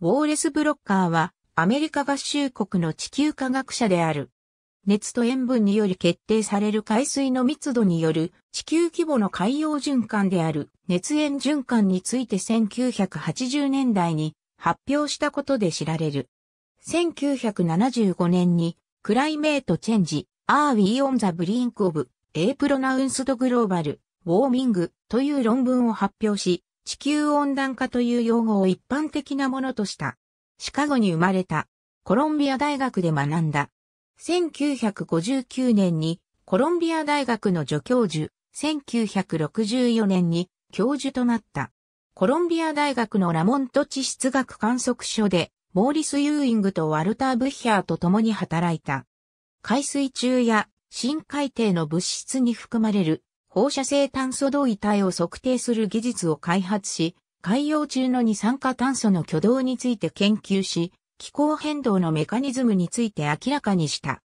ウォーレス・ブロッカーはアメリカ合衆国の地球科学者である。熱と塩分により決定される海水の密度による地球規模の海洋循環である熱塩循環について1980年代に発表したことで知られる。1975年にクライメートチェンジ、アーウィーオンザブリンクオブ、エープロナウンスドグローバル、ウォーミングという論文を発表し、地球温暖化という用語を一般的なものとした。シカゴに生まれた。コロンビア大学で学んだ。1959年にコロンビア大学の助教授、1964年に教授となった。コロンビア大学のラモント地質学観測所で、モーリス・ユーイングとワルター・ブッヒャーと共に働いた。海水中や深海底の物質に含まれる放射性炭素同位体を測定する技術を開発し、海洋中の二酸化炭素の挙動について研究し、気候変動のメカニズムについて明らかにした。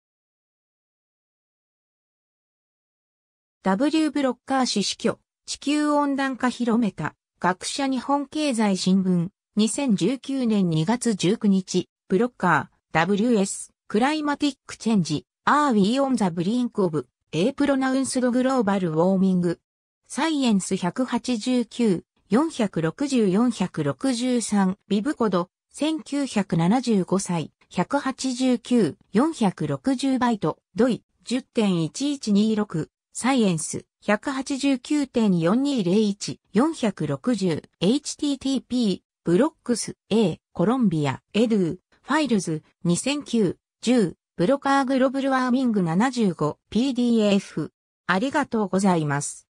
W. ブロッカー氏死去、地球温暖化広めた、学者日本経済新聞、2019年2月19日、ブロッカー、WS、クライマティックチェンジ、アーウィーオンザブリンクオブ、A Pronounced Global Warming。サイエンス189、460-463、ビブコド、1975歳、189、460バイト、ドイ、10.1126、サイエンス、189.4201、460、http、ブロックス、A、コロンビア、エドゥ、ファイルズ、2009、10、ブロカーグロブルワーミング 75PDF。ありがとうございます。